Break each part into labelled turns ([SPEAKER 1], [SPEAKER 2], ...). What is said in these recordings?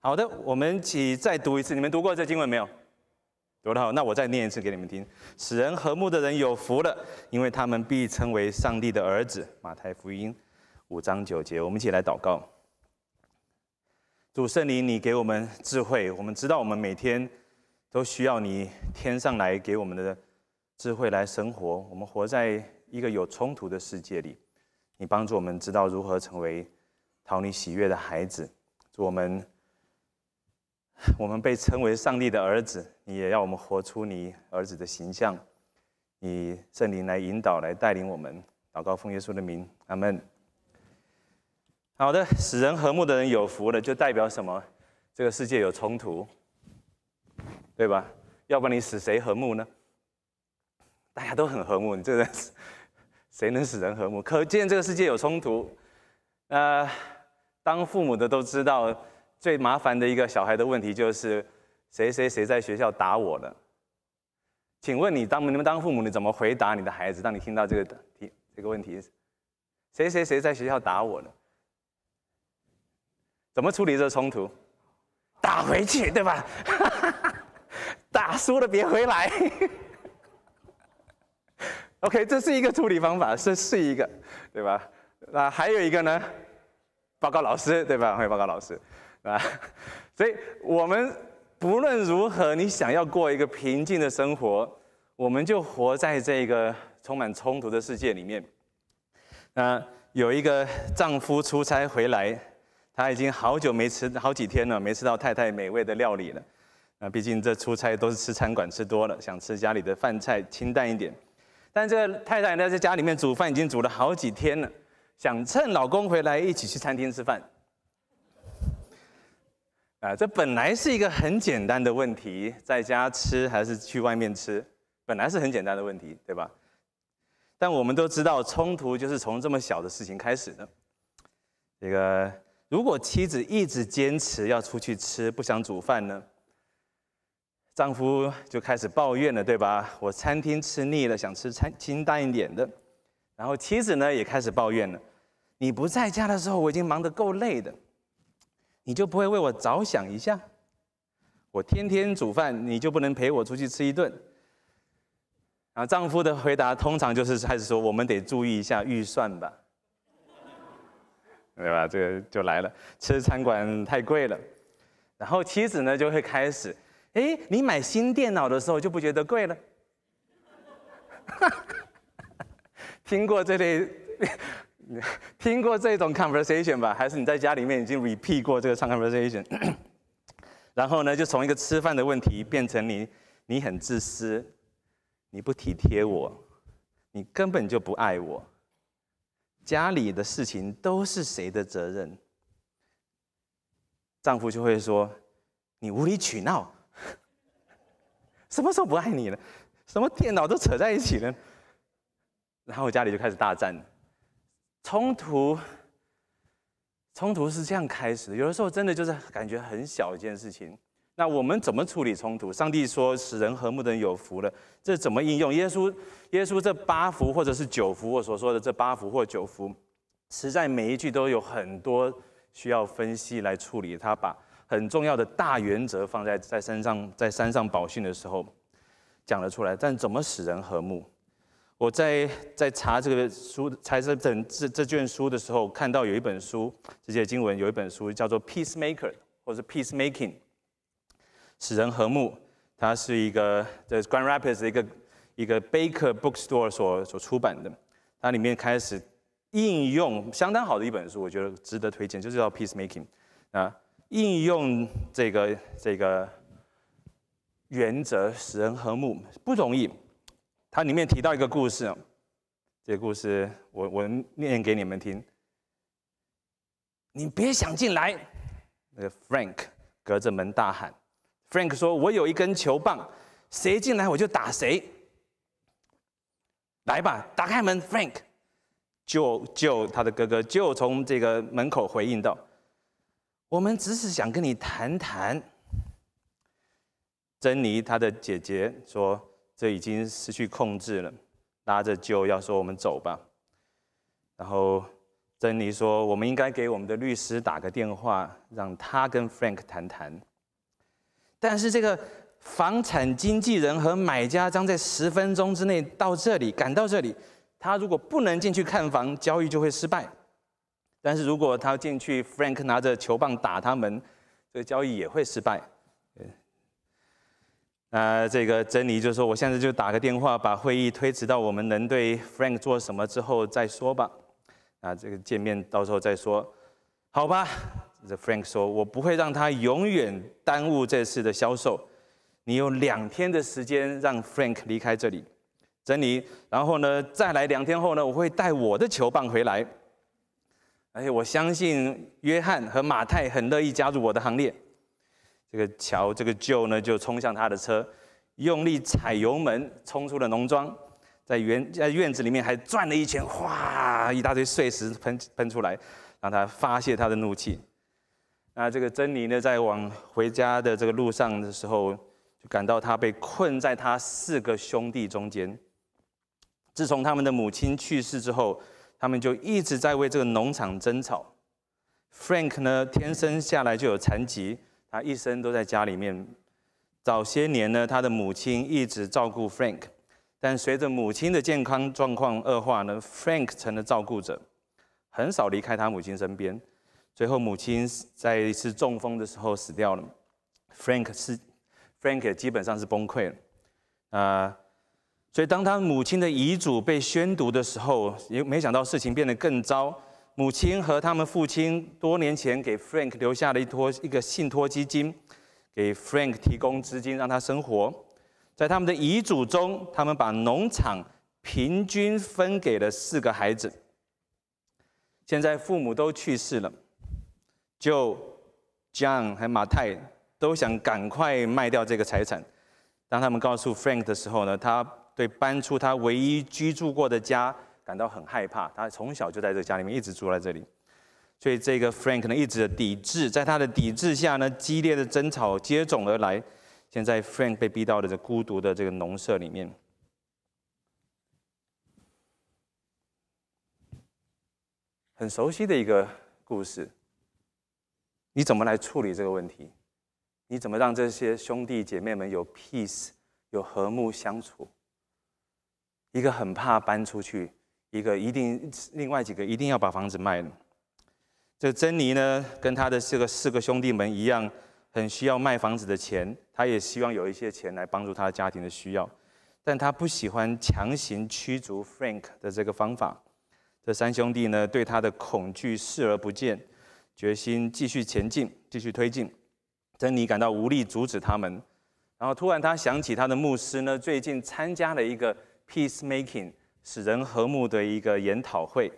[SPEAKER 1] 好的，我们一起再读一次。你们读过这经文没有？读得好，那我再念一次给你们听。使人和睦的人有福了，因为他们必称为上帝的儿子。马太福音五章九节。我们一起来祷告：主圣灵，你给我们智慧，我们知道我们每天都需要你天上来给我们的智慧来生活。我们活在一个有冲突的世界里，你帮助我们知道如何成为讨你喜悦的孩子。祝我们。我们被称为上帝的儿子，你也要我们活出你儿子的形象，以圣灵来引导、来带领我们，祷告奉耶稣的名，阿门。好的，使人和睦的人有福了，就代表什么？这个世界有冲突，对吧？要不然你使谁和睦呢？大家都很和睦，你这个人，谁能使人和睦？可见这个世界有冲突。呃，当父母的都知道。最麻烦的一个小孩的问题就是：谁谁谁在学校打我了？请问你当你们当父母，你怎么回答你的孩子？当你听到这个题这个问题，谁谁谁在学校打我了？怎么处理这冲突？打回去，对吧？打输了别回来。OK，这是一个处理方法，是是一个对吧？那还有一个呢？报告老师，对吧？会报告老师。啊，所以我们不论如何，你想要过一个平静的生活，我们就活在这个充满冲突的世界里面。那有一个丈夫出差回来，他已经好久没吃好几天了，没吃到太太美味的料理了。那毕竟这出差都是吃餐馆吃多了，想吃家里的饭菜清淡一点。但这个太太呢，在家里面煮饭已经煮了好几天了，想趁老公回来一起去餐厅吃饭。啊，这本来是一个很简单的问题，在家吃还是去外面吃，本来是很简单的问题，对吧？但我们都知道，冲突就是从这么小的事情开始的。这个，如果妻子一直坚持要出去吃，不想煮饭呢，丈夫就开始抱怨了，对吧？我餐厅吃腻了，想吃餐清淡一点的。然后妻子呢，也开始抱怨了，你不在家的时候，我已经忙得够累的。你就不会为我着想一下？我天天煮饭，你就不能陪我出去吃一顿？啊，丈夫的回答通常就是开始说：“我们得注意一下预算吧，对吧？”这个就来了，吃餐馆太贵了。然后妻子呢就会开始：“哎，你买新电脑的时候就不觉得贵了？” 听过这类？听过这种 conversation 吧？还是你在家里面已经 repeat 过这个 conversation？然后呢，就从一个吃饭的问题变成你你很自私，你不体贴我，你根本就不爱我，家里的事情都是谁的责任？丈夫就会说你无理取闹，什么时候不爱你了？什么电脑都扯在一起了？然后家里就开始大战。冲突，冲突是这样开始。有的时候真的就是感觉很小一件事情。那我们怎么处理冲突？上帝说使人和睦的人有福了，这怎么应用？耶稣，耶稣这八福或者是九福，我所说的这八福或九福，实在每一句都有很多需要分析来处理。他把很重要的大原则放在在山上，在山上宝训的时候讲了出来。但怎么使人和睦？我在在查这个书，查这本这这卷书的时候，看到有一本书，这些经文有一本书叫做《Peacemaker》或者是《Peacemaking》，使人和睦。它是一个在 Grand Rapids 一个一个 Baker Bookstore 所所出版的。它里面开始应用相当好的一本书，我觉得值得推荐，就是叫《Peacemaking》啊，应用这个这个原则使人和睦不容易。它里面提到一个故事，这个故事我我念给你们听。你别想进来，那个 Frank 隔着门大喊。Frank 说：“我有一根球棒，谁进来我就打谁。”来吧，打开门。Frank 就就他的哥哥就从这个门口回应道：“我们只是想跟你谈谈。”珍妮她的姐姐说。这已经失去控制了，拉着就要说我们走吧。然后珍妮说，我们应该给我们的律师打个电话，让他跟 Frank 谈谈。但是这个房产经纪人和买家将在十分钟之内到这里，赶到这里。他如果不能进去看房，交易就会失败。但是如果他进去，Frank 拿着球棒打他们，这个交易也会失败。啊，这个珍妮就说：“我现在就打个电话，把会议推迟到我们能对 Frank 做什么之后再说吧。啊，这个见面到时候再说，好吧这 Frank 说：“我不会让他永远耽误这次的销售。你有两天的时间让 Frank 离开这里，珍妮。然后呢，再来两天后呢，我会带我的球棒回来。而且我相信约翰和马太很乐意加入我的行列。”这个乔，这个 Joe 呢，就冲向他的车，用力踩油门，冲出了农庄，在园在院子里面还转了一圈，哗，一大堆碎石喷喷出来，让他发泄他的怒气。那这个珍妮呢，在往回家的这个路上的时候，就感到他被困在他四个兄弟中间。自从他们的母亲去世之后，他们就一直在为这个农场争吵。Frank 呢，天生下来就有残疾。他一生都在家里面。早些年呢，他的母亲一直照顾 Frank，但随着母亲的健康状况恶化呢，Frank 成了照顾者，很少离开他母亲身边。最后，母亲在一次中风的时候死掉了。Frank 是 Frank 基本上是崩溃了啊！所以当他母亲的遗嘱被宣读的时候，也没想到事情变得更糟。母亲和他们父亲多年前给 Frank 留下了一托一个信托基金，给 Frank 提供资金让他生活。在他们的遗嘱中，他们把农场平均分给了四个孩子。现在父母都去世了，就 John 和马太都想赶快卖掉这个财产。当他们告诉 Frank 的时候呢，他对搬出他唯一居住过的家。感到很害怕，他从小就在这家里面一直住在这里，所以这个 Frank 可能一直的抵制，在他的抵制下呢，激烈的争吵接踵而来。现在 Frank 被逼到了这孤独的这个农舍里面，很熟悉的一个故事。你怎么来处理这个问题？你怎么让这些兄弟姐妹们有 peace，有和睦相处？一个很怕搬出去。一个一定，另外几个一定要把房子卖了。这珍妮呢，跟她的这个四个兄弟们一样，很需要卖房子的钱。他也希望有一些钱来帮助他的家庭的需要，但他不喜欢强行驱逐 Frank 的这个方法。这三兄弟呢，对他的恐惧视而不见，决心继续前进，继续推进。珍妮感到无力阻止他们，然后突然他想起他的牧师呢，最近参加了一个 peacemaking。使人和睦的一个研讨会，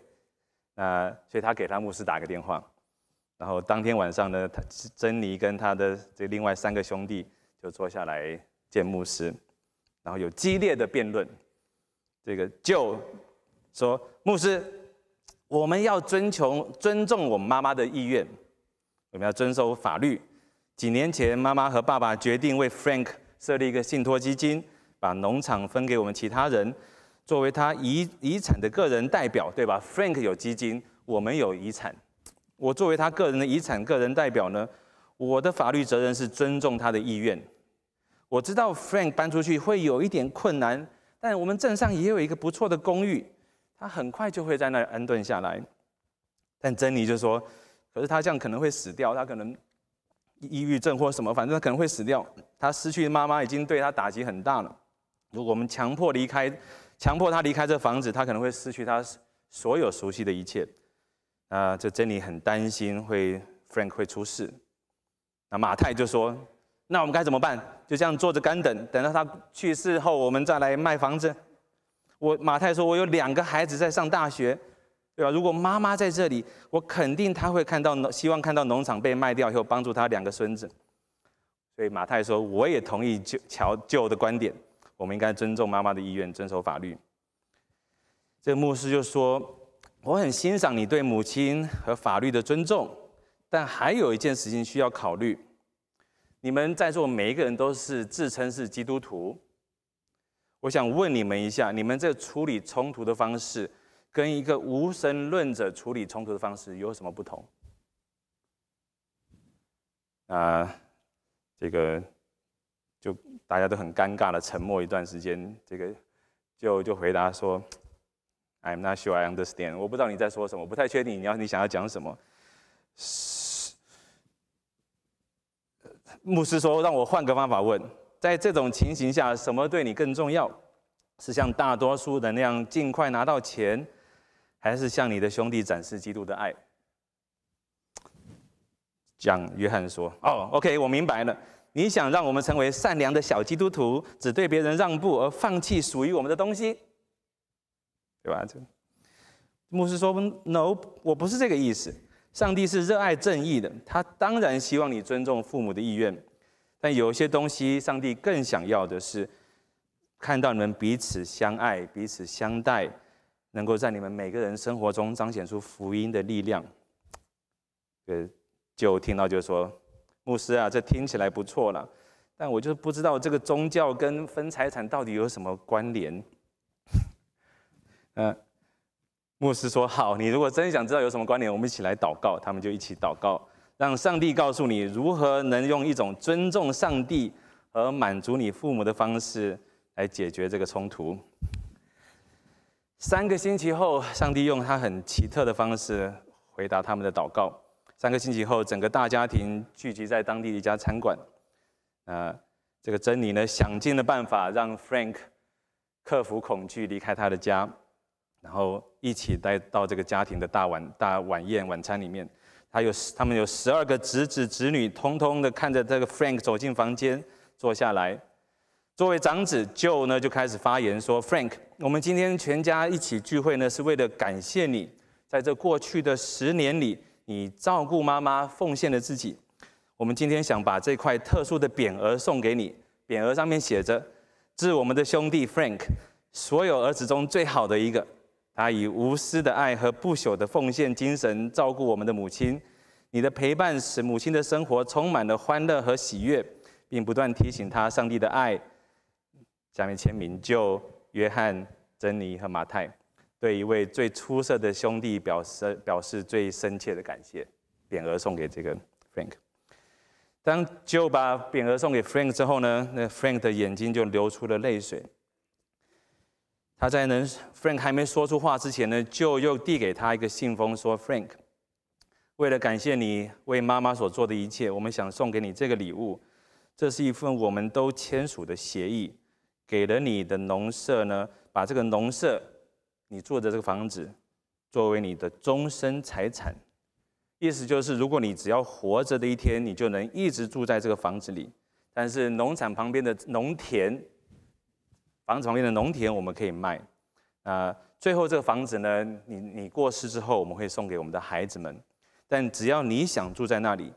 [SPEAKER 1] 那所以他给他牧师打个电话，然后当天晚上呢，他珍妮跟他的这另外三个兄弟就坐下来见牧师，然后有激烈的辩论。这个就说，牧师，我们要遵从尊重我们妈妈的意愿，我们要遵守法律。几年前，妈妈和爸爸决定为 Frank 设立一个信托基金，把农场分给我们其他人。作为他遗遗产的个人代表，对吧？Frank 有基金，我们有遗产。我作为他个人的遗产个人代表呢，我的法律责任是尊重他的意愿。我知道 Frank 搬出去会有一点困难，但我们镇上也有一个不错的公寓，他很快就会在那安顿下来。但珍妮就说：“可是他这样可能会死掉，他可能抑郁症或什么，反正他可能会死掉。他失去妈妈已经对他打击很大了。如果我们强迫离开，强迫他离开这房子，他可能会失去他所有熟悉的一切。啊，这珍妮很担心会 Frank 会出事。那马太就说：“那我们该怎么办？就这样坐着干等，等到他去世后，我们再来卖房子。”我马太说：“我有两个孩子在上大学，对吧？如果妈妈在这里，我肯定他会看到，希望看到农场被卖掉以后，帮助他两个孙子。”所以马太说：“我也同意就乔旧的观点。”我们应该尊重妈妈的意愿，遵守法律。这个牧师就说：“我很欣赏你对母亲和法律的尊重，但还有一件事情需要考虑。你们在座每一个人都是自称是基督徒，我想问你们一下：你们这处理冲突的方式，跟一个无神论者处理冲突的方式有什么不同？”啊，这个。就大家都很尴尬的沉默一段时间，这个就就回答说：“I'm not sure I understand，我不知道你在说什么，我不太确定你要你想要讲什么。”牧师说：“让我换个方法问，在这种情形下，什么对你更重要？是像大多数的那样尽快拿到钱，还是向你的兄弟展示基督的爱？”讲约翰说：“哦，OK，我明白了。”你想让我们成为善良的小基督徒，只对别人让步而放弃属于我们的东西，对吧？牧师说：“No，我不是这个意思。上帝是热爱正义的，他当然希望你尊重父母的意愿。但有一些东西，上帝更想要的是看到你们彼此相爱、彼此相待，能够在你们每个人生活中彰显出福音的力量。”呃，就听到就说。牧师啊，这听起来不错了，但我就是不知道这个宗教跟分财产到底有什么关联。呃，牧师说：“好，你如果真想知道有什么关联，我们一起来祷告。”他们就一起祷告，让上帝告诉你如何能用一种尊重上帝和满足你父母的方式来解决这个冲突。三个星期后，上帝用他很奇特的方式回答他们的祷告。三个星期后，整个大家庭聚集在当地的一家餐馆。呃，这个珍妮呢，想尽了办法让 Frank 克服恐惧，离开他的家，然后一起待到这个家庭的大晚大晚宴晚餐里面。他有他们有十二个侄子侄女，通通的看着这个 Frank 走进房间，坐下来。作为长子 Joe 呢，就开始发言说：“Frank，我们今天全家一起聚会呢，是为了感谢你在这过去的十年里。”你照顾妈妈，奉献了自己。我们今天想把这块特殊的匾额送给你。匾额上面写着：“致我们的兄弟 Frank，所有儿子中最好的一个。他以无私的爱和不朽的奉献精神照顾我们的母亲。你的陪伴使母亲的生活充满了欢乐和喜悦，并不断提醒他上帝的爱。”下面签名就约翰、珍妮和马太。对一位最出色的兄弟表示表示最深切的感谢，匾额送给这个 Frank。当 Joe 把匾额送给 Frank 之后呢，那 Frank 的眼睛就流出了泪水。他在能 Frank 还没说出话之前呢，e 又递给他一个信封，说：“Frank，为了感谢你为妈妈所做的一切，我们想送给你这个礼物。这是一份我们都签署的协议，给了你的农舍呢，把这个农舍。”你住的这个房子，作为你的终身财产，意思就是，如果你只要活着的一天，你就能一直住在这个房子里。但是，农场旁边的农田，房子旁边的农田，我们可以卖。啊，最后这个房子呢，你你过世之后，我们会送给我们的孩子们。但只要你想住在那里，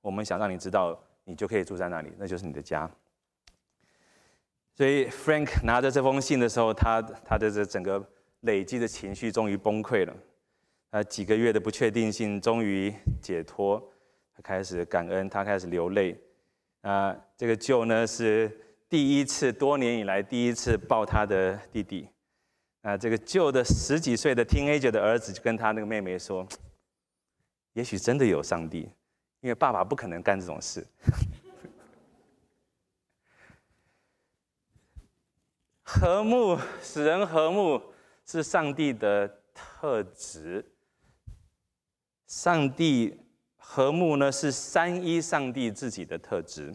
[SPEAKER 1] 我们想让你知道，你就可以住在那里，那就是你的家。所以，Frank 拿着这封信的时候，他他的这整个。累积的情绪终于崩溃了，啊，几个月的不确定性终于解脱，他开始感恩，他开始流泪，啊，这个舅呢是第一次，多年以来第一次抱他的弟弟，啊，这个舅的十几岁的听 A 九的儿子就跟他那个妹妹说：“也许真的有上帝，因为爸爸不可能干这种事。”和睦使人和睦。是上帝的特质。上帝和睦呢，是三一上帝自己的特质，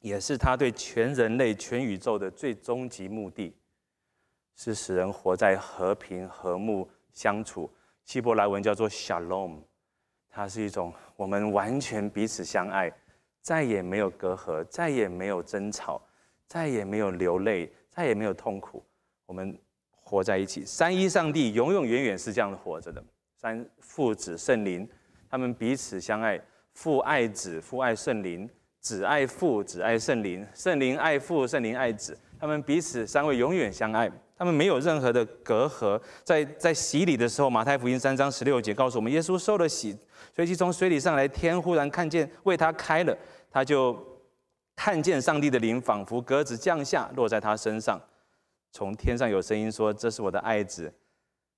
[SPEAKER 1] 也是他对全人类、全宇宙的最终极目的，是使人活在和平和睦相处。希伯来文叫做 “shalom”，它是一种我们完全彼此相爱，再也没有隔阂，再也没有争吵，再也没有流泪，再也没有痛苦。我们。活在一起，三一上帝永永远远是这样的活着的。三父子圣灵，他们彼此相爱，父爱子，父爱圣灵，子爱父，子爱圣灵，圣灵爱父，圣灵爱子。他们彼此三位永远相爱，他们没有任何的隔阂。在在洗礼的时候，马太福音三章十六节告诉我们，耶稣受了洗，随即从水里上来，天忽然看见为他开了，他就看见上帝的灵仿佛鸽子降下，落在他身上。从天上有声音说：“这是我的爱子，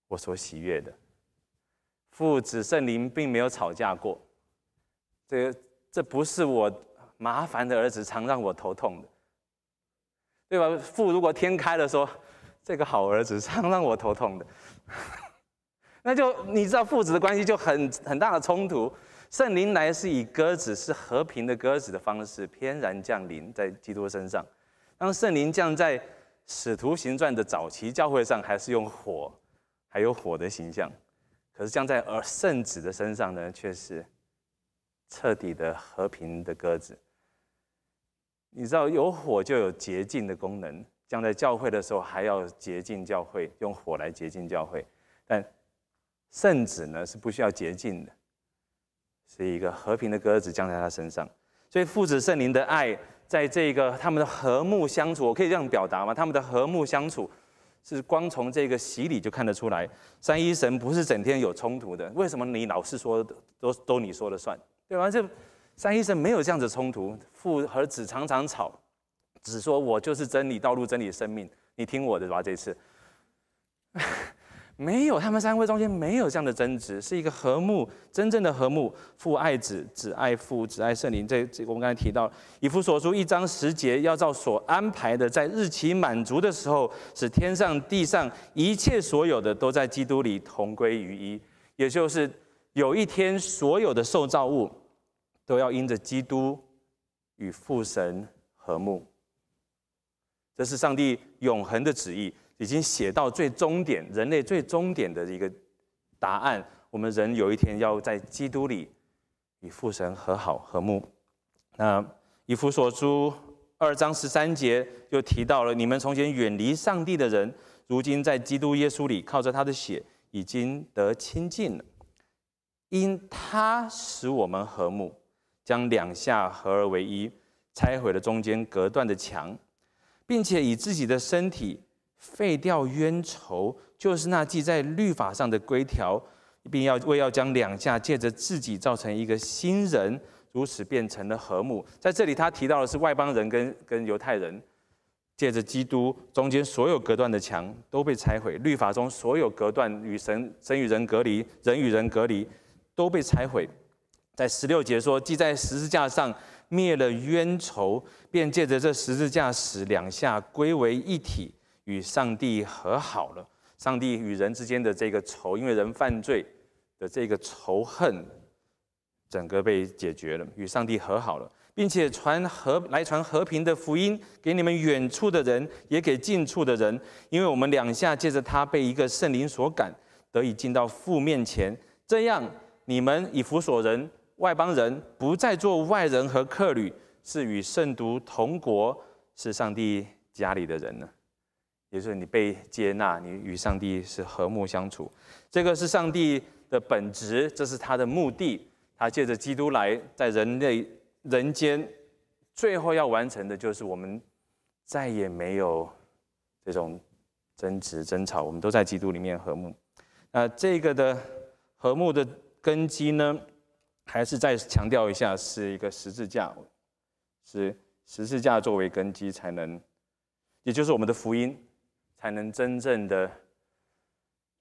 [SPEAKER 1] 我所喜悦的。”父子圣灵并没有吵架过，这这不是我麻烦的儿子常让我头痛的，对吧？父如果天开了说：“这个好儿子常让我头痛的。”那就你知道父子的关系就很很大的冲突。圣灵来是以鸽子是和平的鸽子的方式翩然降临在基督身上，当圣灵降在。《使徒行传》的早期教会上还是用火，还有火的形象。可是降在圣子的身上呢，却是彻底的和平的鸽子。你知道有火就有洁净的功能，降在教会的时候还要洁净教会，用火来洁净教会。但圣子呢是不需要洁净的，是一个和平的鸽子降在他身上。所以父子圣灵的爱。在这个他们的和睦相处，我可以这样表达吗？他们的和睦相处，是光从这个洗礼就看得出来。三一神不是整天有冲突的，为什么你老是说都都你说了算，对吧？这三一神没有这样子冲突，父和子常常吵，只说我就是真理，道路真理生命，你听我的吧，这次。没有，他们三位中间没有这样的争执，是一个和睦，真正的和睦。父爱子，子爱父，子爱圣灵。这这，我们刚才提到《以夫所书》一章十节，要照所安排的，在日期满足的时候，使天上地上一切所有的，都在基督里同归于一。也就是有一天，所有的受造物都要因着基督与父神和睦。这是上帝永恒的旨意。已经写到最终点，人类最终点的一个答案。我们人有一天要在基督里与父神和好和睦。那以弗所书二章十三节就提到了：你们从前远离上帝的人，如今在基督耶稣里靠着他的血已经得亲近了，因他使我们和睦，将两下合而为一，拆毁了中间隔断的墙，并且以自己的身体。废掉冤仇，就是那记在律法上的规条，并要为要将两下借着自己造成一个新人，如此变成了和睦。在这里，他提到的是外邦人跟跟犹太人，借着基督，中间所有隔断的墙都被拆毁，律法中所有隔断与神神与人隔离，人与人隔离都被拆毁。在十六节说，记在十字架上灭了冤仇，便借着这十字架使两下归为一体。与上帝和好了，上帝与人之间的这个仇，因为人犯罪的这个仇恨，整个被解决了。与上帝和好了，并且传和来传和平的福音给你们远处的人，也给近处的人。因为我们两下借着他被一个圣灵所感，得以进到父面前，这样你们以弗所人、外邦人不再做外人和客旅，是与圣徒同国，是上帝家里的人了。也是你被接纳，你与上帝是和睦相处，这个是上帝的本质，这是他的目的。他借着基督来在人类人间，最后要完成的就是我们再也没有这种争执争吵，我们都在基督里面和睦。那这个的和睦的根基呢，还是再强调一下，是一个十字架，是十字架作为根基才能，也就是我们的福音。才能真正的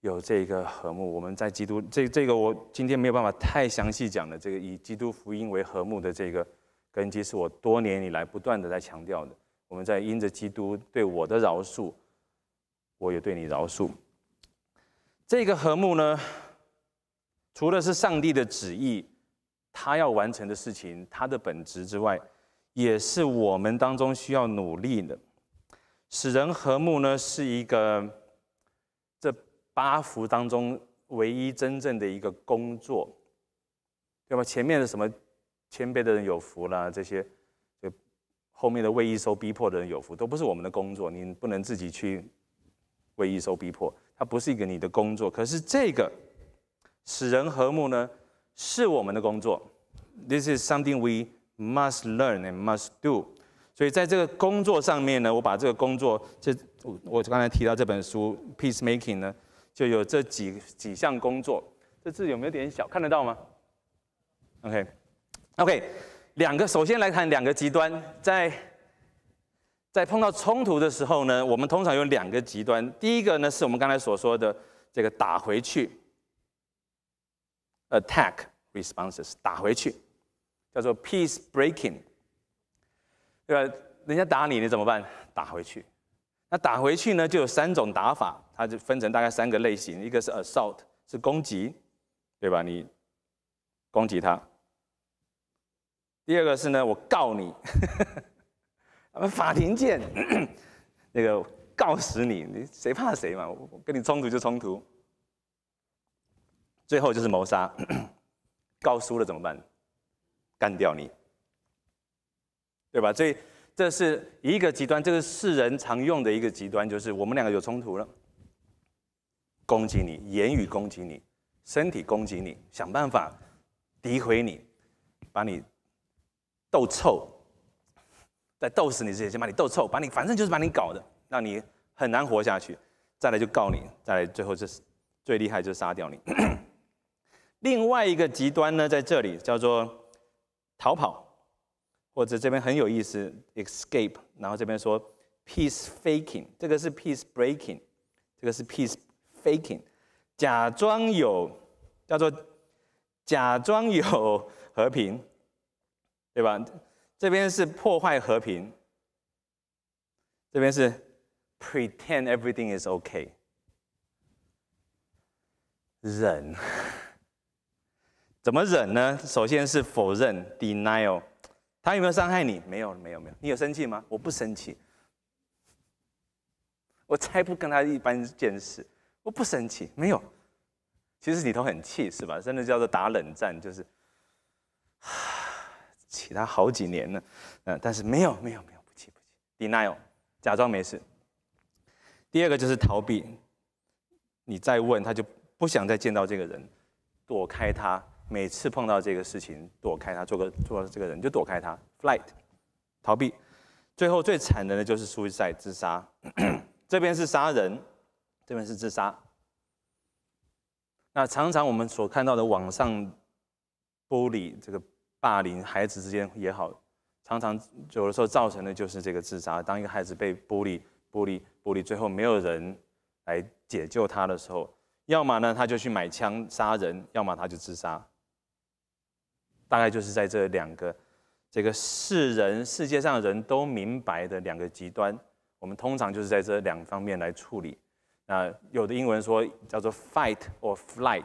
[SPEAKER 1] 有这个和睦。我们在基督这这个，我今天没有办法太详细讲的，这个以基督福音为和睦的这个根基，是我多年以来不断的在强调的。我们在因着基督对我的饶恕，我也对你饶恕。这个和睦呢，除了是上帝的旨意，他要完成的事情，他的本职之外，也是我们当中需要努力的。使人和睦呢，是一个这八福当中唯一真正的一个工作，对吧前面的什么谦卑的人有福啦，这些，后面的为义受逼迫的人有福，都不是我们的工作。你不能自己去为义受逼迫，它不是一个你的工作。可是这个使人和睦呢，是我们的工作。This is something we must learn and must do. 所以在这个工作上面呢，我把这个工作，这我刚才提到这本书《Peace Making》呢，就有这几几项工作。这字有没有点小？看得到吗？OK，OK，两个。首先来看两个极端，在在碰到冲突的时候呢，我们通常有两个极端。第一个呢，是我们刚才所说的这个打回去 （Attack Responses），打回去叫做 Peace Breaking。对吧？人家打你，你怎么办？打回去。那打回去呢，就有三种打法，它就分成大概三个类型。一个是 assault，是攻击，对吧？你攻击他。第二个是呢，我告你，我 们法庭见，那个告死你，你谁怕谁嘛？我跟你冲突就冲突。最后就是谋杀，告输了怎么办？干掉你。对吧？所以这是一个极端，这个世人常用的一个极端，就是我们两个有冲突了，攻击你，言语攻击你，身体攻击你，想办法诋毁你，把你斗臭，在斗死你之前，先把你斗臭，把你反正就是把你搞的，让你很难活下去。再来就告你，再来最后就是最厉害就是杀掉你。另外一个极端呢，在这里叫做逃跑。或者这边很有意思，escape，然后这边说 peace faking，这个是 peace breaking，这个是 peace faking，假装有叫做假装有和平，对吧？这边是破坏和平，这边是 pretend everything is okay，忍，怎么忍呢？首先是否认 denial。他有没有伤害你？没有没有，没有。你有生气吗？我不生气。我才不跟他一般见识。我不生气，没有。其实里头很气，是吧？甚至叫做打冷战，就是气 他好几年了。嗯，但是没有，没有，没有，不气，不气。Denial，假装没事。第二个就是逃避。你再问他，就不想再见到这个人，躲开他。每次碰到这个事情，躲开他，做个做这个人就躲开他，flight，逃避。最后最惨的呢就是 suicide 自杀。这边是杀人，这边是自杀。那常常我们所看到的网上玻璃这个霸凌孩子之间也好，常常有的时候造成的就是这个自杀。当一个孩子被玻璃玻璃玻璃，最后没有人来解救他的时候，要么呢他就去买枪杀人，要么他就自杀。大概就是在这两个，这个世人世界上人都明白的两个极端，我们通常就是在这两方面来处理。那有的英文说叫做 “fight or flight”，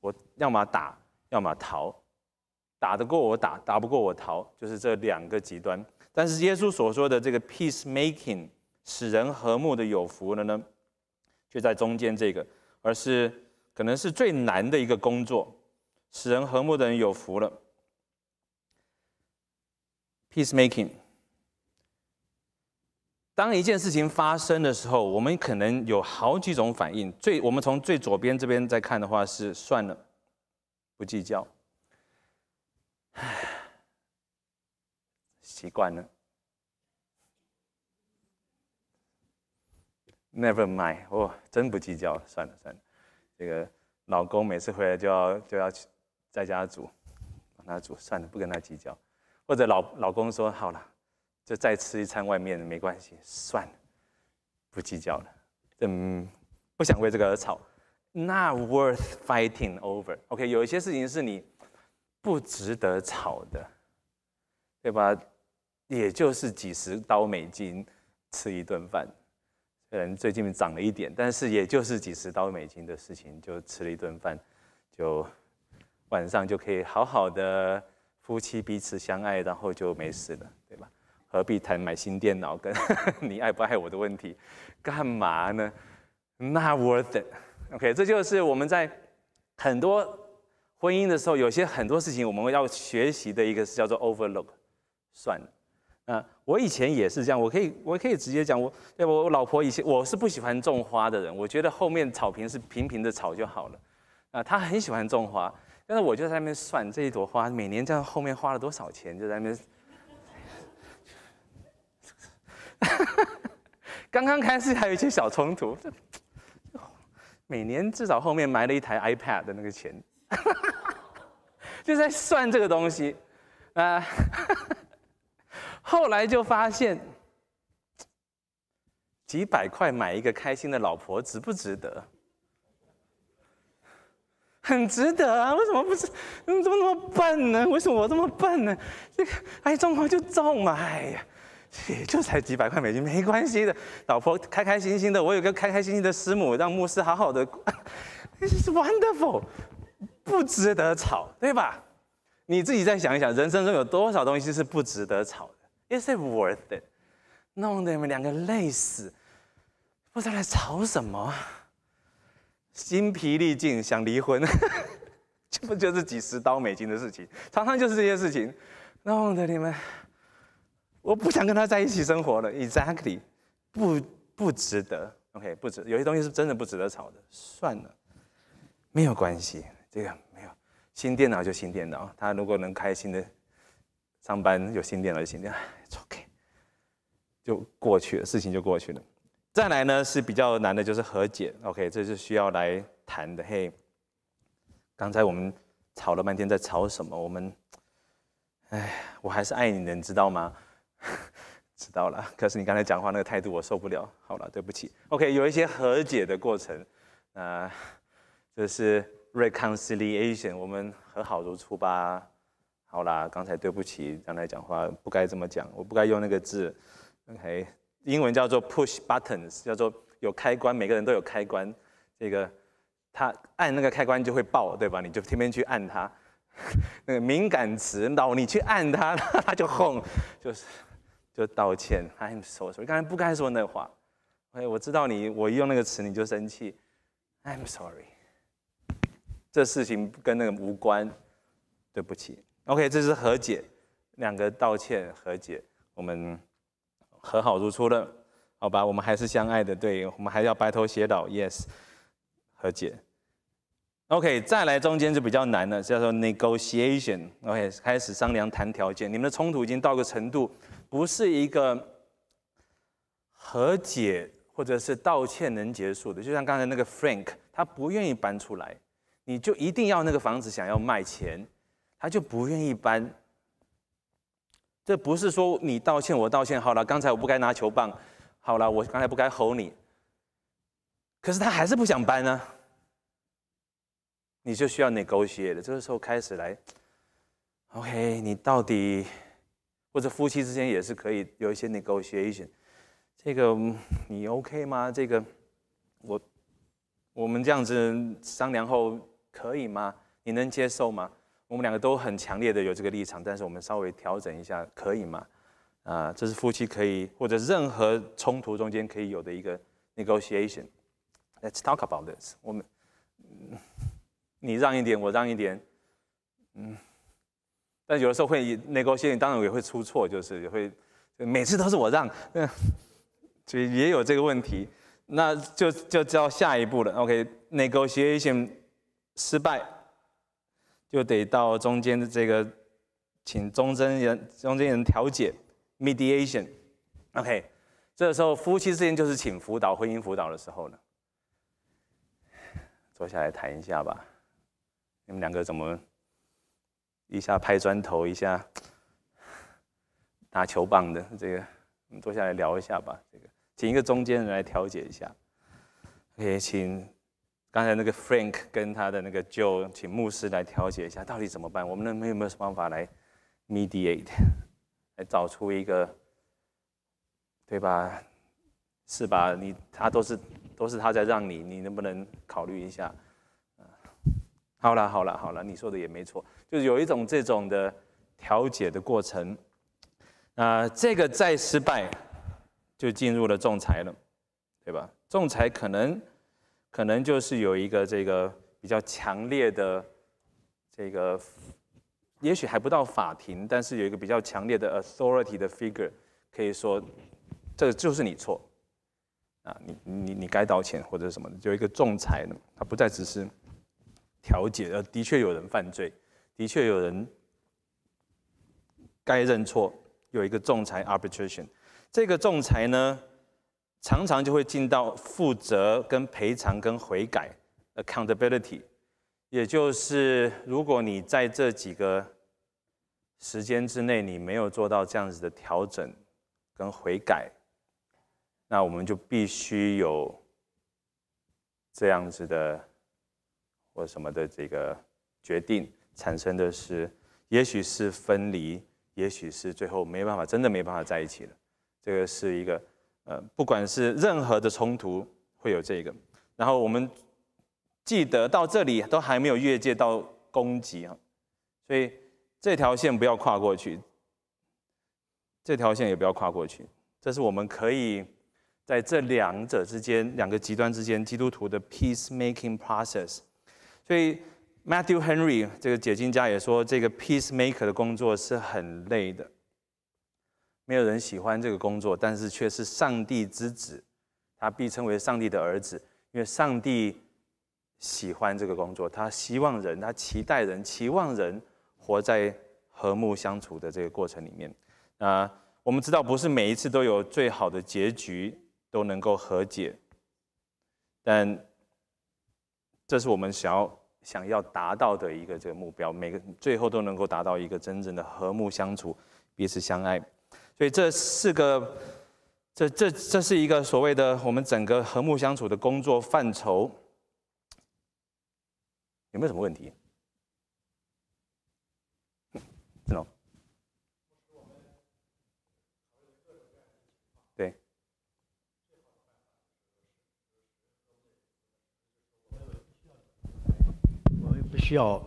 [SPEAKER 1] 我要么打，要么逃，打得过我打，打不过我逃，就是这两个极端。但是耶稣所说的这个 “peace making”，使人和睦的有福的呢，就在中间这个，而是可能是最难的一个工作。使人和睦的人有福了。Peace making。当一件事情发生的时候，我们可能有好几种反应。最，我们从最左边这边再看的话，是算了，不计较，唉，习惯了。Never mind，哦，真不计较，算了算了。这个老公每次回来就要就要去。在家煮，帮他煮算了，不跟他计较。或者老老公说好了，就再吃一餐外面的，没关系，算了，不计较了。嗯，不想为这个而吵，Not worth fighting over。OK，有一些事情是你不值得吵的，对吧？也就是几十刀美金吃一顿饭，可能最近涨了一点，但是也就是几十刀美金的事情，就吃了一顿饭就。晚上就可以好好的夫妻彼此相爱，然后就没事了，对吧？何必谈买新电脑跟 你爱不爱我的问题？干嘛呢？Not worth it。OK，这就是我们在很多婚姻的时候，有些很多事情我们要学习的一个叫做 overlook，算了。啊，我以前也是这样，我可以我可以直接讲，我我我老婆以前我是不喜欢种花的人，我觉得后面草坪是平平的草就好了。啊，她很喜欢种花。但是我就在那边算这一朵花每年在后面花了多少钱，就在那边。哈哈哈刚刚开始还有一些小冲突，每年至少后面埋了一台 iPad 的那个钱，哈哈哈就在算这个东西啊，后来就发现几百块买一个开心的老婆值不值得？很值得啊！为什么不是？你怎么那么笨呢？为什么我这么笨呢？这个哎，状况就重嘛！哎呀，也就才几百块美金，没关系的。老婆开开心心的，我有个开开心心的师母，让牧师好好的。This Is wonderful，不值得吵，对吧？你自己再想一想，人生中有多少东西是不值得吵的？Is it worth it？弄得你们两个累死，不知道在吵什么。筋疲力尽，想离婚，这不就是几十刀美金的事情？常常就是这些事情，弄得你们，我不想跟他在一起生活了。Exactly，不不值得。OK，不值。有些东西是真的不值得吵的，算了，没有关系。这个没有新电脑就新电脑，他如果能开心的上班，有新电脑就行。OK，就过去，了，事情就过去了。再来呢是比较难的，就是和解。OK，这是需要来谈的。嘿，刚才我们吵了半天，在吵什么？我们，哎，我还是爱你，你知道吗？知道了。可是你刚才讲话那个态度，我受不了。好了，对不起。OK，有一些和解的过程。啊，这是 reconciliation，我们和好如初吧。好啦，刚才对不起，刚才讲话不该这么讲，我不该用那个字。OK。英文叫做 push buttons，叫做有开关，每个人都有开关。这个他按那个开关就会爆，对吧？你就天天去按它。那个敏感词，老你去按它，它就轰，就是就道歉。I'm sorry，刚才不该说那话。OK，我知道你，我一用那个词你就生气。I'm sorry，这事情跟那个无关，对不起。OK，这是和解，两个道歉和解，我们。和好如初了，好吧，我们还是相爱的，对我们还要白头偕老，yes，和解。OK，再来中间就比较难了，叫做 negotiation。OK，开始商量谈条件。你们的冲突已经到个程度，不是一个和解或者是道歉能结束的。就像刚才那个 Frank，他不愿意搬出来，你就一定要那个房子想要卖钱，他就不愿意搬。这不是说你道歉，我道歉好了。刚才我不该拿球棒，好了，我刚才不该吼你。可是他还是不想搬呢，你就需要 negotiate 了。这个时候开始来。OK，你到底，或者夫妻之间也是可以有一些 negotiation。这个你 OK 吗？这个我，我们这样子商量后可以吗？你能接受吗？我们两个都很强烈的有这个立场，但是我们稍微调整一下可以吗？啊，这是夫妻可以，或者任何冲突中间可以有的一个 negotiation。Let's talk about this。我们你让一点，我让一点。嗯，但有的时候会 negotiation，当然也会出错，就是也会每次都是我让，嗯，所以也有这个问题。那就就到下一步了。OK，negotiation 失败。就得到中间的这个，请中间人、中间人调解 （mediation）。OK，这个时候夫妻之间就是请辅导婚姻辅导的时候了。坐下来谈一下吧，你们两个怎么一下拍砖头，一下拿球棒的？这个，坐下来聊一下吧。这个，请一个中间人来调解一下。可以，请。刚才那个 Frank 跟他的那个 Joe，请牧师来调解一下，到底怎么办？我们能没有没有方法来 mediate，来找出一个，对吧？是吧？你他都是都是他在让你，你能不能考虑一下？好了好了好了，你说的也没错，就是有一种这种的调解的过程。啊，这个再失败，就进入了仲裁了，对吧？仲裁可能。可能就是有一个这个比较强烈的这个，也许还不到法庭，但是有一个比较强烈的 authority 的 figure，可以说这个就是你错啊，你你你该道歉或者什么，有一个仲裁的，他不再只是调解，呃，的确有人犯罪，的确有人该认错，有一个仲裁 arbitration，这个仲裁呢。常常就会进到负责、跟赔偿、跟悔改 （accountability）。也就是，如果你在这几个时间之内，你没有做到这样子的调整跟悔改，那我们就必须有这样子的或什么的这个决定产生的是，也许是分离，也许是最后没办法，真的没办法在一起了。这个是一个。呃，不管是任何的冲突，会有这个，然后我们记得到这里都还没有越界到攻击啊，所以这条线不要跨过去，这条线也不要跨过去，这是我们可以在这两者之间、两个极端之间，基督徒的 peace making process。所以 Matthew Henry 这个解经家也说，这个 peace maker 的工作是很累的。没有人喜欢这个工作，但是却是上帝之子，他必称为上帝的儿子，因为上帝喜欢这个工作，他希望人，他期待人，期望人活在和睦相处的这个过程里面。啊，我们知道不是每一次都有最好的结局，都能够和解，但这是我们想要想要达到的一个这个目标，每个最后都能够达到一个真正的和睦相处，彼此相爱。所以这四个，这这这是一个所谓的我们整个和睦相处的工作范畴，有没有什么问题？志龙，对，我们不需要，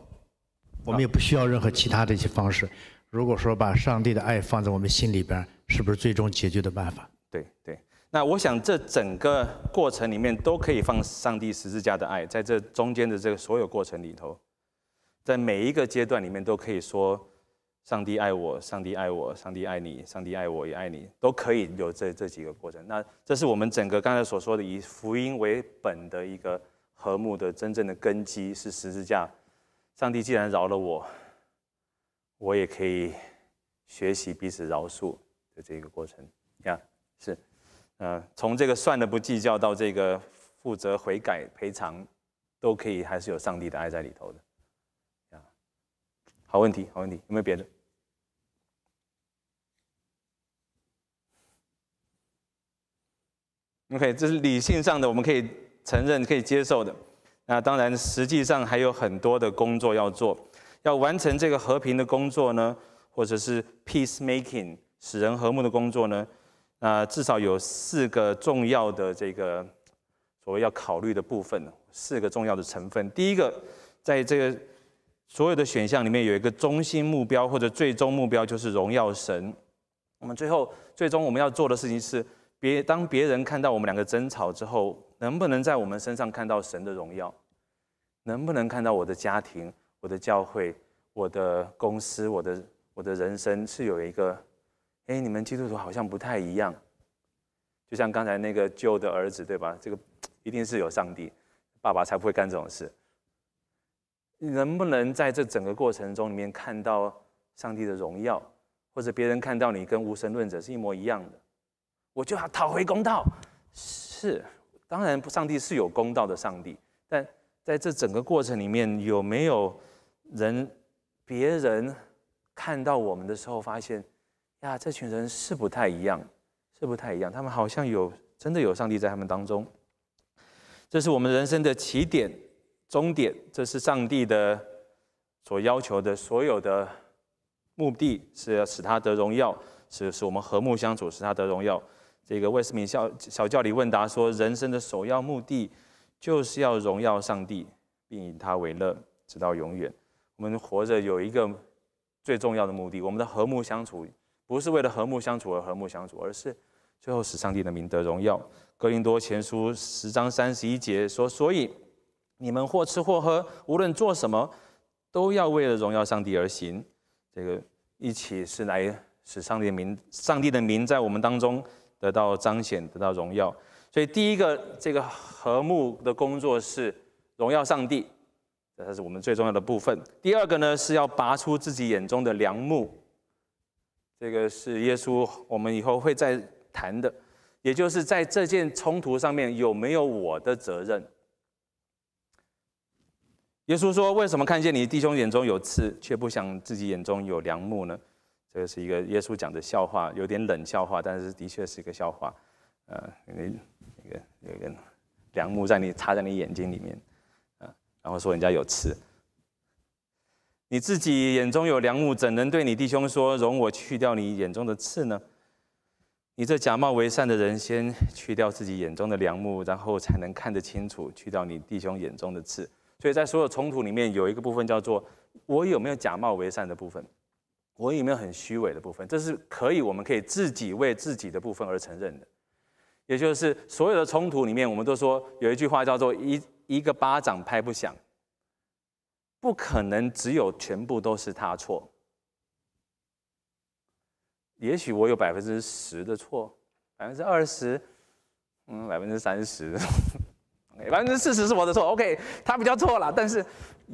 [SPEAKER 1] 我们也不需要任何其他的一些方式。如果说把上帝的爱放在我们心里边，是不是最终解决的办法？对对，那我想这整个过程里面都可以放上帝十字架的爱，在这中间的这个所有过程里头，在每一个阶段里面都可以说，上帝爱我，上帝爱我，上帝爱你，上帝爱我也爱你，都可以有这这几个过程。那这是我们整个刚才所说的以福音为本的一个和睦的真正的根基是十字架。上帝既然饶了我。我也可以学习彼此饶恕的这个过程，呀，是，嗯，从这个算了不计较到这个负责悔改赔偿，都可以，还是有上帝的爱在里头的，啊，好问题，好问题，有没有别的？OK，这是理性上的，我们可以承认、可以接受的。那当然，实际上还有很多的工作要做。要完成这个和平的工作呢，或者是 peace making，使人和睦的工作呢，那至少有四个重要的这个所谓要考虑的部分，四个重要的成分。第一个，在这个所有的选项里面，有一个中心目标或者最终目标，就是荣耀神。我们最后最终我们要做的事情是，别当别人看到我们两个争吵之后，能不能在我们身上看到神的荣耀？能不能看到我的家庭？我的教会、我的公司、我的我的人生是有一个，哎，你们基督徒好像不太一样，就像刚才那个旧的儿子，对吧？这个一定是有上帝爸爸才不会干这种事。你能不能在这整个过程中里面看到上帝的荣耀，或者别人看到你跟无神论者是一模一样的？我就要讨回公道。是，当然上帝是有公道的，上帝。但在这整个过程里面有没有？人，别人看到我们的时候，发现呀，这群人是不太一样，是不太一样。他们好像有真的有上帝在他们当中。这是我们人生的起点、终点。这是上帝的所要求的所有的目的，是要使他得荣耀，是使我们和睦相处，使他得荣耀。这个魏斯敏小小教理问答说，人生的首要目的就是要荣耀上帝，并以他为乐，直到永远。我们活着有一个最重要的目的，我们的和睦相处不是为了和睦相处而和睦相处，而是最后使上帝的名得荣耀。格林多前书十章三十一节说：“所以你们或吃或喝，无论做什么，都要为了荣耀上帝而行。”这个一起是来使上帝的名，上帝的名在我们当中得到彰显，得到荣耀。所以第一个这个和睦的工作是荣耀上帝。这是我们最重要的部分。第二个呢，是要拔出自己眼中的梁木。这个是耶稣，我们以后会再谈的，也就是在这件冲突上面有没有我的责任。耶稣说：“为什么看见你弟兄眼中有刺，却不想自己眼中有梁木呢？”这个是一个耶稣讲的笑话，有点冷笑话，但是的确是一个笑话。呃，那个一个梁木在你插在你眼睛里面。然后说人家有刺，你自己眼中有梁木，怎能对你弟兄说容我去掉你眼中的刺呢？你这假冒为善的人，先去掉自己眼中的梁木，然后才能看得清楚去掉你弟兄眼中的刺。所以在所有冲突里面，有一个部分叫做我有没有假冒为善的部分，我有没有很虚伪的部分，这是可以我们可以自己为自己的部分而承认的。也就是所有的冲突里面，我们都说有一句话叫做“一一个巴掌拍不响”，不可能只有全部都是他错。也许我有百分之十的错，百分之二十，嗯，百分之三十，百分之四十是我的错。OK，他比较错了，但是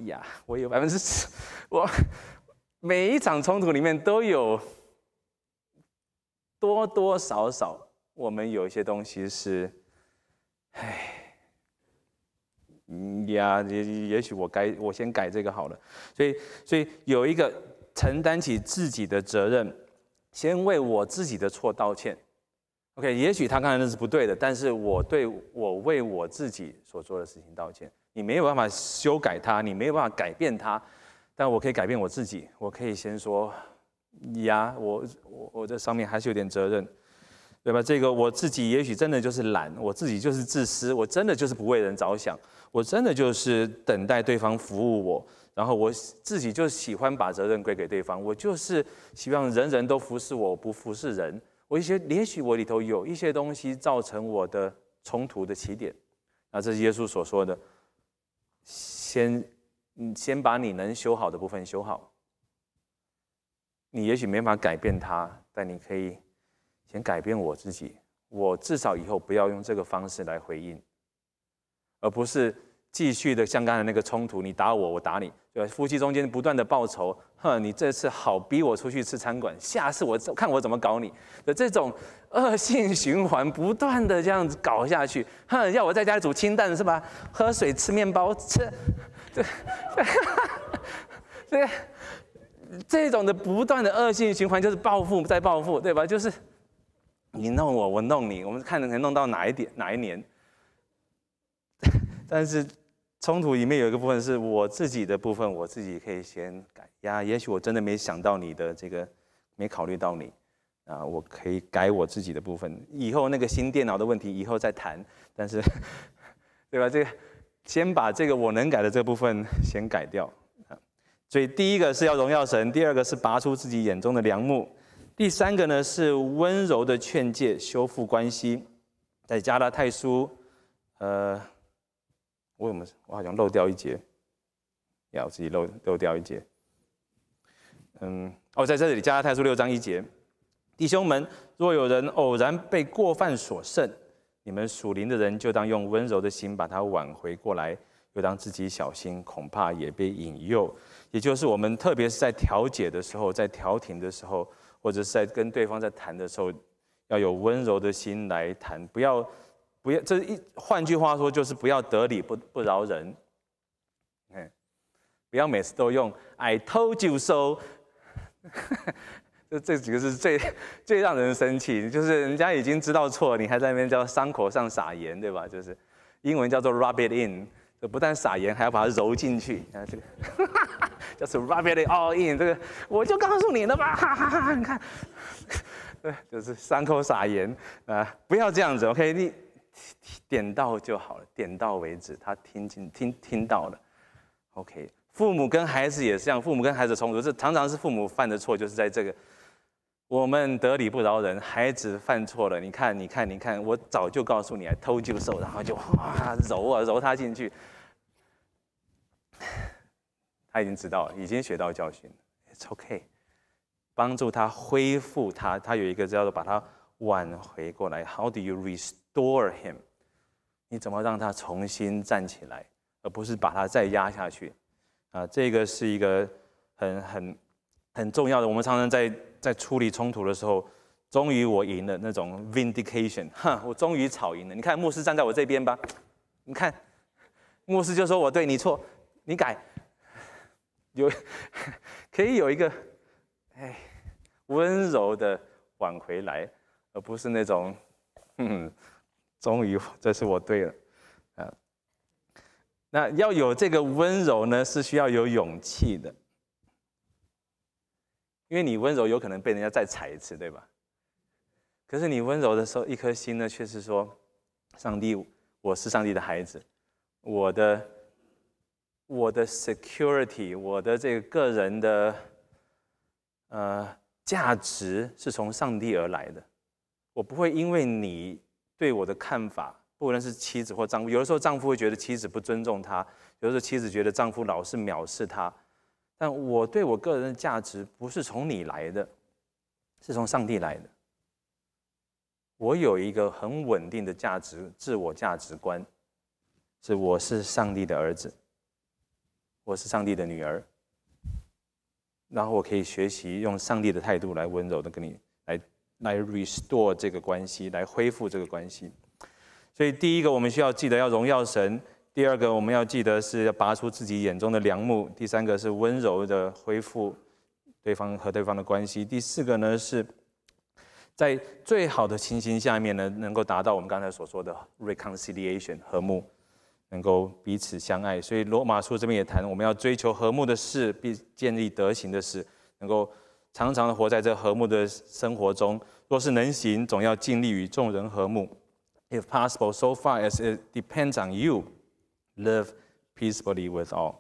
[SPEAKER 1] 呀，我有百分之十，我每一场冲突里面都有多多少少。我们有一些东西是，哎，呀，也也许我改，我先改这个好了。所以，所以有一个承担起自己的责任，先为我自己的错道歉。OK，也许他刚才那是不对的，但是我对我为我自己所做的事情道歉。你没有办法修改他，你没有办法改变他，但我可以改变我自己。我可以先说，呀，我我我这上面还是有点责任。对吧？这个我自己也许真的就是懒，我自己就是自私，我真的就是不为人着想，我真的就是等待对方服务我，然后我自己就喜欢把责任归给对方，我就是希望人人都服侍我，不服侍人。我一些，也许我里头有一些东西造成我的冲突的起点。那这是耶稣所说的，先，你先把你能修好的部分修好。你也许没法改变它，但你可以。先改变我自己，我至少以后不要用这个方式来回应，而不是继续的像刚才那个冲突，你打我，我打你，对吧？夫妻中间不断的报仇，哼，你这次好逼我出去吃餐馆，下次我看我怎么搞你，的这种恶性循环不断的这样子搞下去，哼，要我在家里煮清淡是吧？喝水吃面包吃，对，哈哈，对，这种的不断的恶性循环就是报复再报复，对吧？就是。你弄我，我弄你，我们看能能弄到哪一点，哪一年。但是冲突里面有一个部分是我自己的部分，我自己可以先改呀。也许我真的没想到你的这个，没考虑到你啊，我可以改我自己的部分。以后那个新电脑的问题，以后再谈。但是，对吧？这个先把这个我能改的这部分先改掉啊。所以第一个是要荣耀神，第二个是拔出自己眼中的梁木。第三个呢是温柔的劝诫，修复关系。在加拉太书，呃，我有什么？我好像漏掉一节，呀，我自己漏漏掉一节。嗯，哦，在这里加拉太书六章一节，弟兄们，若有人偶然被过犯所胜，你们属灵的人就当用温柔的心把他挽回过来，又当自己小心，恐怕也被引诱。也就是我们特别是在调解的时候，在调停的时候。或者是在跟对方在谈的时候，要有温柔的心来谈，不要，不要这一，换句话说就是不要得理不不饶人，嗯，不要每次都用 I told you so，这这几个是最最让人生气，就是人家已经知道错了，你还在那边叫伤口上撒盐，对吧？就是英文叫做 rub it in。这不但撒盐，还要把它揉进去啊！这个，哈哈，叫做 rub it all in。这个，我就告诉你了吧，哈哈，你看，对，就是伤口撒盐啊，不要这样子。OK，你点到就好了，点到为止，他听进听听到了。OK，父母跟孩子也是这样，父母跟孩子冲突，这常常是父母犯的错，就是在这个。我们得理不饶人，孩子犯错了，你看，你看，你看，我早就告诉你，偷就受，然后就啊揉啊揉他进去，他已经知道，已经学到教训了。It's o k 帮助他恢复他，他有一个叫做把他挽回过来。How do you restore him？你怎么让他重新站起来，而不是把他再压下去？啊，这个是一个很很很重要的，我们常常在。在处理冲突的时候，终于我赢了那种 vindication，哈，我终于吵赢了。你看牧师站在我这边吧，你看，牧师就说我对你错，你改，有可以有一个哎温柔的挽回来，而不是那种，终于这次我对了啊。那要有这个温柔呢，是需要有勇气的。因为你温柔，有可能被人家再踩一次，对吧？可是你温柔的时候，一颗心呢，却是说：上帝，我是上帝的孩子，我的、我的 security，我的这个个人的，呃，价值是从上帝而来的。我不会因为你对我的看法，不论是妻子或丈夫，有的时候丈夫会觉得妻子不尊重他，有的时候妻子觉得丈夫老是藐视他。但我对我个人的价值不是从你来的，是从上帝来的。我有一个很稳定的价值，自我价值观，是我是上帝的儿子，我是上帝的女儿。然后我可以学习用上帝的态度来温柔的跟你来来 restore 这个关系，来恢复这个关系。所以第一个，我们需要记得要荣耀神。第二个，我们要记得是要拔出自己眼中的梁木；第三个是温柔的恢复对方和对方的关系；第四个呢是，在最好的情形下面呢，能够达到我们刚才所说的 reconciliation 和睦，能够彼此相爱。所以罗马书这边也谈，我们要追求和睦的事，并建立德行的事，能够常常的活在这和睦的生活中。若是能行，总要尽力与众人和睦。If possible, so far as it depends on you. Live peacefully with all。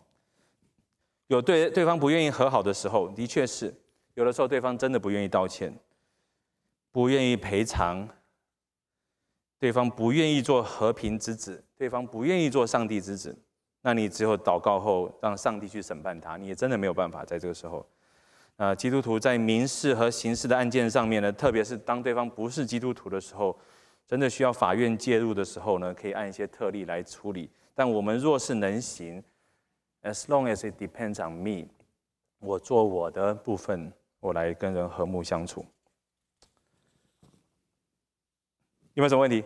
[SPEAKER 1] 有对对方不愿意和好的时候，的确是有的时候，对方真的不愿意道歉，不愿意赔偿。对方不愿意做和平之子，对方不愿意做上帝之子，那你只有祷告后让上帝去审判他，你也真的没有办法在这个时候。呃，基督徒在民事和刑事的案件上面呢，特别是当对方不是基督徒的时候，真的需要法院介入的时候呢，可以按一些特例来处理。但我们若是能行，as long as it depends on me，我做我的部分，我来跟人和睦相处。有没有什么问题？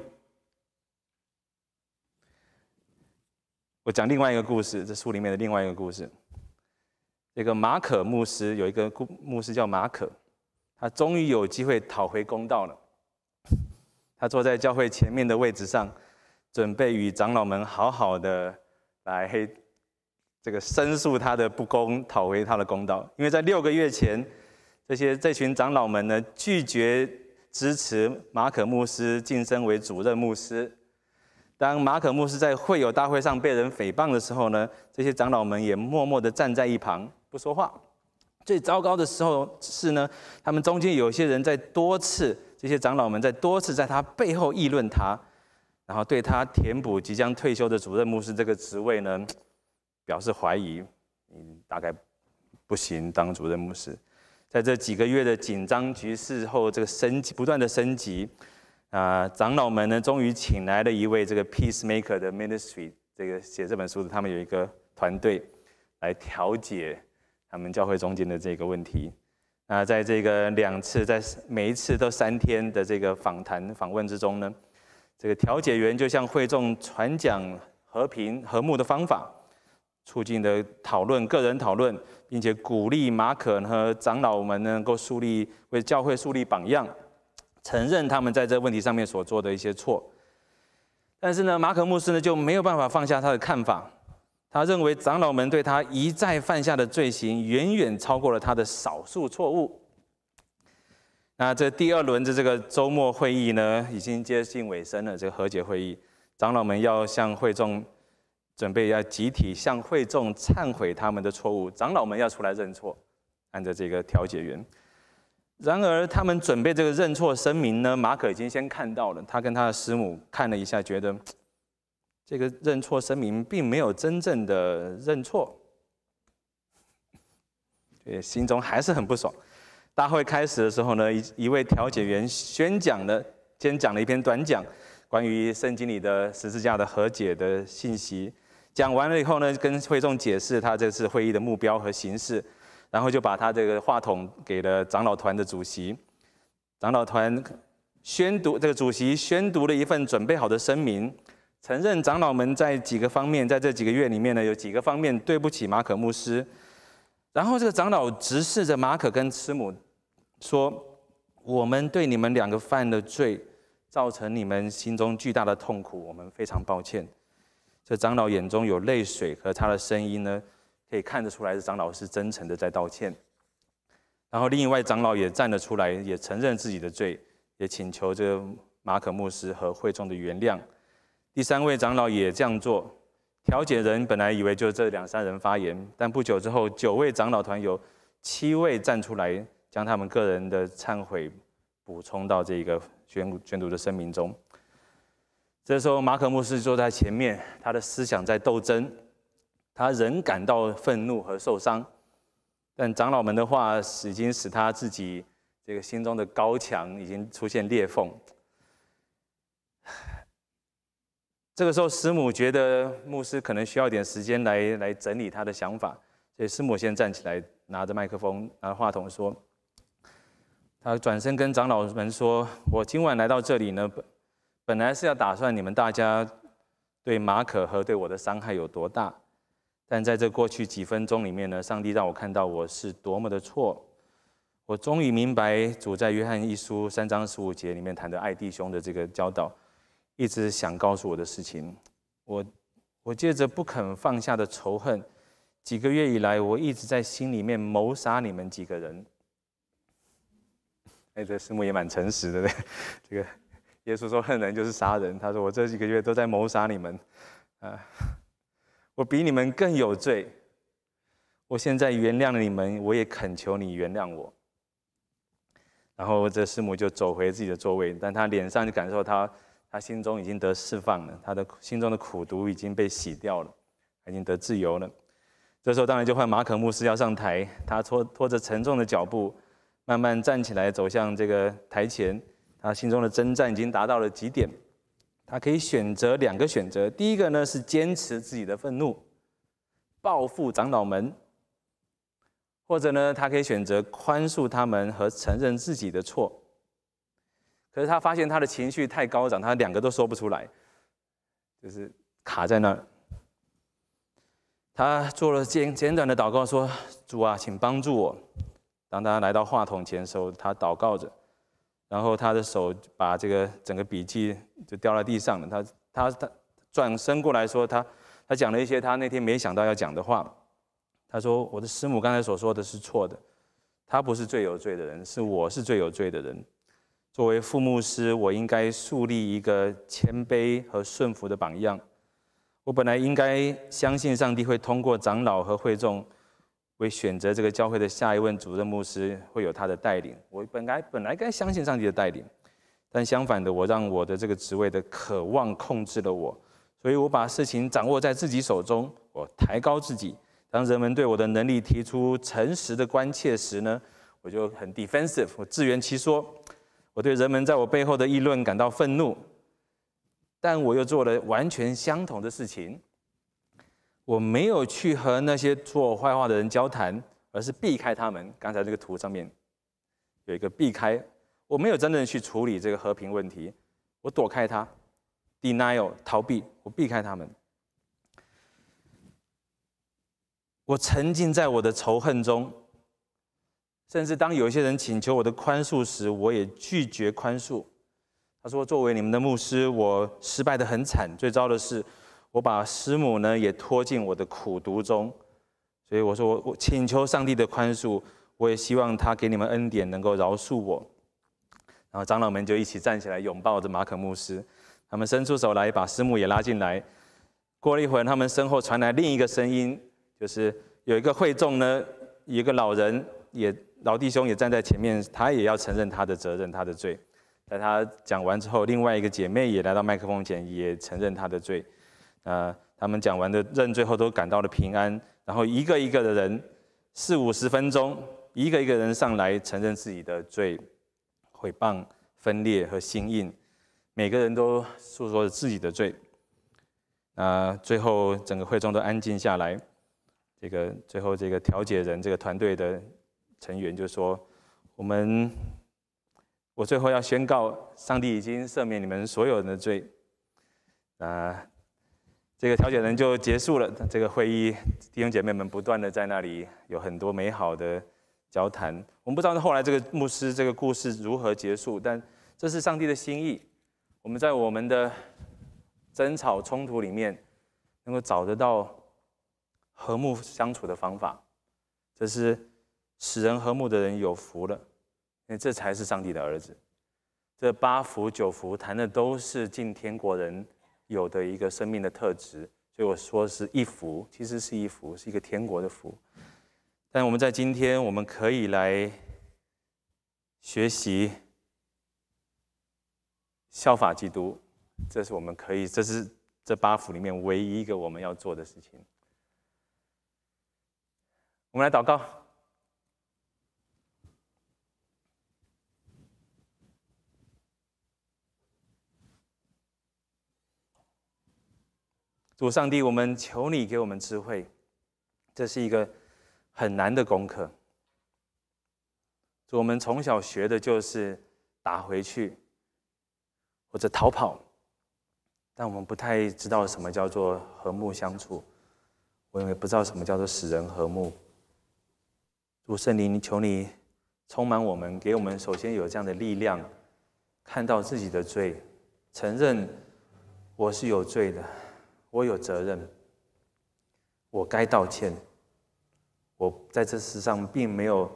[SPEAKER 1] 我讲另外一个故事，这书里面的另外一个故事，这个马可牧师有一个牧师叫马可，他终于有机会讨回公道了。他坐在教会前面的位置上。准备与长老们好好的来，这个申诉他的不公，讨回他的公道。因为在六个月前，这些这群长老们呢拒绝支持马可牧师晋升为主任牧师。当马可牧师在会友大会上被人诽谤的时候呢，这些长老们也默默的站在一旁不说话。最糟糕的时候是呢，他们中间有些人在多次这些长老们在多次在他背后议论他。然后对他填补即将退休的主任牧师这个职位呢，表示怀疑，嗯，大概不行当主任牧师。在这几个月的紧张局势后，这个升级不断的升级，啊，长老们呢，终于请来了一位这个 peacemaker 的 ministry，这个写这本书的，他们有一个团队来调解他们教会中间的这个问题。那在这个两次在每一次都三天的这个访谈访问之中呢？这个调解员就向会众传讲和平和睦的方法，促进的讨论，个人讨论，并且鼓励马可和长老们能够树立为教会树立榜样，承认他们在这问题上面所做的一些错。但是呢，马可牧师呢就没有办法放下他的看法，他认为长老们对他一再犯下的罪行，远远超过了他的少数错误。那这第二轮的这个周末会议呢，已经接近尾声了。这个和解会议，长老们要向会众准备要集体向会众忏悔他们的错误，长老们要出来认错，按照这个调解员。然而，他们准备这个认错声明呢，马可已经先看到了，他跟他的师母看了一下，觉得这个认错声明并没有真正的认错，对，心中还是很不爽。大会开始的时候呢，一一位调解员宣讲了。先讲了一篇短讲，关于圣经里的十字架的和解的信息。讲完了以后呢，跟会众解释他这次会议的目标和形式，然后就把他这个话筒给了长老团的主席。长老团宣读这个主席宣读了一份准备好的声明，承认长老们在几个方面，在这几个月里面呢，有几个方面对不起马可牧师。然后这个长老直视着马可跟师母。说：“我们对你们两个犯的罪，造成你们心中巨大的痛苦，我们非常抱歉。”这长老眼中有泪水，和他的声音呢，可以看得出来，这长老是真诚的在道歉。然后，另外长老也站了出来，也承认自己的罪，也请求这个马可牧师和会众的原谅。第三位长老也这样做。调解人本来以为就这两三人发言，但不久之后，九位长老团有七位站出来。将他们个人的忏悔补充到这个宣宣读的声明中。这时候，马可牧师坐在前面，他的思想在斗争，他仍感到愤怒和受伤，但长老们的话已经使他自己这个心中的高墙已经出现裂缝。这个时候，师母觉得牧师可能需要点时间来来整理他的想法，所以师母先站起来，拿着麦克风，拿着话筒说。他转身跟长老们说：“我今晚来到这里呢，本本来是要打算你们大家对马可和对我的伤害有多大，但在这过去几分钟里面呢，上帝让我看到我是多么的错。我终于明白主在约翰一书三章十五节里面谈的爱弟兄的这个教导，一直想告诉我的事情。我我借着不肯放下的仇恨，几个月以来我一直在心里面谋杀你们几个人。”哎，这师母也蛮诚实的嘞。这个耶稣说恨人就是杀人，他说我这几个月都在谋杀你们，啊，我比你们更有罪。我现在原谅了你们，我也恳求你原谅我。然后这师母就走回自己的座位，但她脸上就感受她，他心中已经得释放了，她的心中的苦毒已经被洗掉了，已经得自由了。这时候当然就换马可牧师要上台，他拖拖着沉重的脚步。慢慢站起来，走向这个台前。他心中的征战已经达到了极点。他可以选择两个选择：第一个呢是坚持自己的愤怒，报复长老们；或者呢，他可以选择宽恕他们和承认自己的错。可是他发现他的情绪太高涨，他两个都说不出来，就是卡在那儿。他做了简简短的祷告，说：“主啊，请帮助我。”当他来到话筒前的时候，他祷告着，然后他的手把这个整个笔记就掉在地上了。他他他转身过来说：“他他讲了一些他那天没想到要讲的话。他说：我的师母刚才所说的是错的，他不是最有罪的人，是我是最有罪的人。作为父母师，我应该树立一个谦卑和顺服的榜样。我本来应该相信上帝会通过长老和会众。”会选择这个教会的下一任主任牧师，会有他的带领。我本来本来该相信上帝的带领，但相反的，我让我的这个职位的渴望控制了我，所以我把事情掌握在自己手中，我抬高自己。当人们对我的能力提出诚实的关切时呢，我就很 defensive，我自圆其说。我对人们在我背后的议论感到愤怒，但我又做了完全相同的事情。我没有去和那些做坏话的人交谈，而是避开他们。刚才这个图上面有一个避开。我没有真正去处理这个和平问题，我躲开他，denial 逃避，我避开他们。我沉浸在我的仇恨中，甚至当有些人请求我的宽恕时，我也拒绝宽恕。他说：“作为你们的牧师，我失败的很惨，最糟的是。”我把师母呢也拖进我的苦读中，所以我说我请求上帝的宽恕，我也希望他给你们恩典，能够饶恕我。然后长老们就一起站起来，拥抱着马可牧师，他们伸出手来，把师母也拉进来。过了一会儿，他们身后传来另一个声音，就是有一个会众呢，一个老人也老弟兄也站在前面，他也要承认他的责任，他的罪。在他讲完之后，另外一个姐妹也来到麦克风前，也承认他的罪。呃，他们讲完的认罪后都感到了平安，然后一个一个的人，四五十分钟，一个一个人上来承认自己的罪，毁谤、分裂和心硬，每个人都诉说着自己的罪。啊，最后整个会众都安静下来。这个最后这个调解人这个团队的成员就说：“我们，我最后要宣告，上帝已经赦免你们所有人的罪。”啊。这个调解人就结束了这个会议，弟兄姐妹们不断的在那里有很多美好的交谈。我们不知道后来这个牧师这个故事如何结束，但这是上帝的心意。我们在我们的争吵冲突里面能够找得到和睦相处的方法，这是使人和睦的人有福了。那这才是上帝的儿子。这八福九福谈的都是进天国人。有的一个生命的特质，所以我说是一福，其实是一福，是一个天国的福。但我们在今天，我们可以来学习效法基督，这是我们可以，这是这八福里面唯一一个我们要做的事情。我们来祷告。主上帝，我们求你给我们智慧，这是一个很难的功课。主，我们从小学的就是打回去或者逃跑，但我们不太知道什么叫做和睦相处。我们也不知道什么叫做使人和睦。主圣灵，求你充满我们，给我们首先有这样的力量，看到自己的罪，承认我是有罪的。我有责任，我该道歉。我在这世上并没有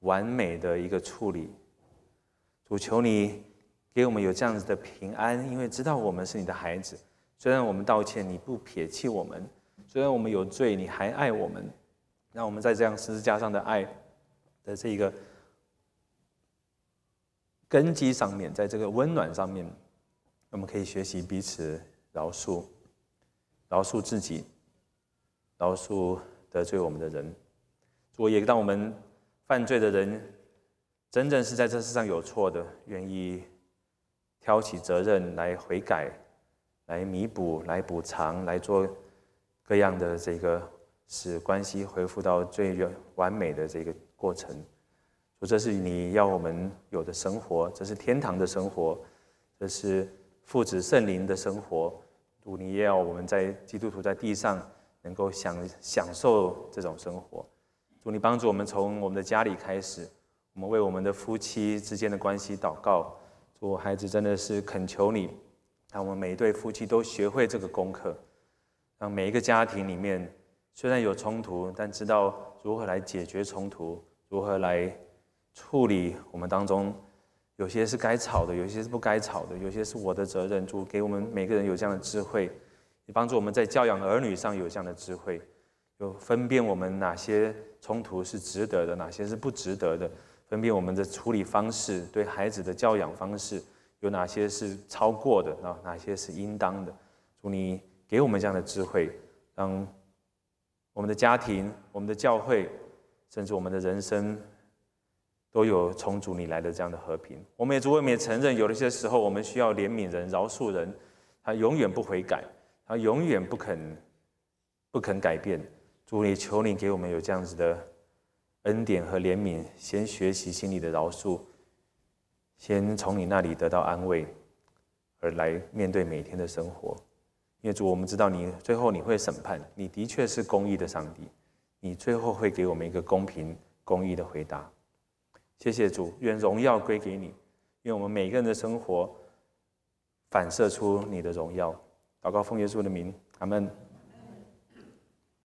[SPEAKER 1] 完美的一个处理。主求你给我们有这样子的平安，因为知道我们是你的孩子。虽然我们道歉，你不撇弃我们；虽然我们有罪，你还爱我们。让我们在这样十字架上的爱的这一个根基上面，在这个温暖上面，我们可以学习彼此饶恕。饶恕自己，饶恕得罪我们的人，我也让我们犯罪的人，真正是在这世上有错的，愿意挑起责任来悔改，来弥补，来补偿，来做各样的这个使关系恢复到最完美的这个过程。说这是你要我们有的生活，这是天堂的生活，这是父子圣灵的生活。主，你也要我们在基督徒在地上能够享享受这种生活。主，你帮助我们从我们的家里开始，我们为我们的夫妻之间的关系祷告。主，孩子真的是恳求你，让我们每一对夫妻都学会这个功课，让每一个家庭里面虽然有冲突，但知道如何来解决冲突，如何来处理我们当中。有些是该吵的，有些是不该吵的，有些是我的责任。主给我们每个人有这样的智慧，也帮助我们在教养儿女上有这样的智慧，有分辨我们哪些冲突是值得的，哪些是不值得的，分辨我们的处理方式对孩子的教养方式有哪些是超过的啊，哪些是应当的。主，你给我们这样的智慧，让我们的家庭、我们的教会，甚至我们的人生。都有从主你来的这样的和平。我们也主我们也承认，有了些时候我们需要怜悯人、饶恕人。他永远不悔改，他永远不肯不肯改变。主，你求你给我们有这样子的恩典和怜悯，先学习心里的饶恕，先从你那里得到安慰，而来面对每天的生活。因为主，我们知道你最后你会审判，你的确是公义的上帝，你最后会给我们一个公平、公义的回答。谢谢主，愿荣耀归给你，愿我们每个人的生活，反射出你的荣耀。祷告奉耶稣的名，阿门。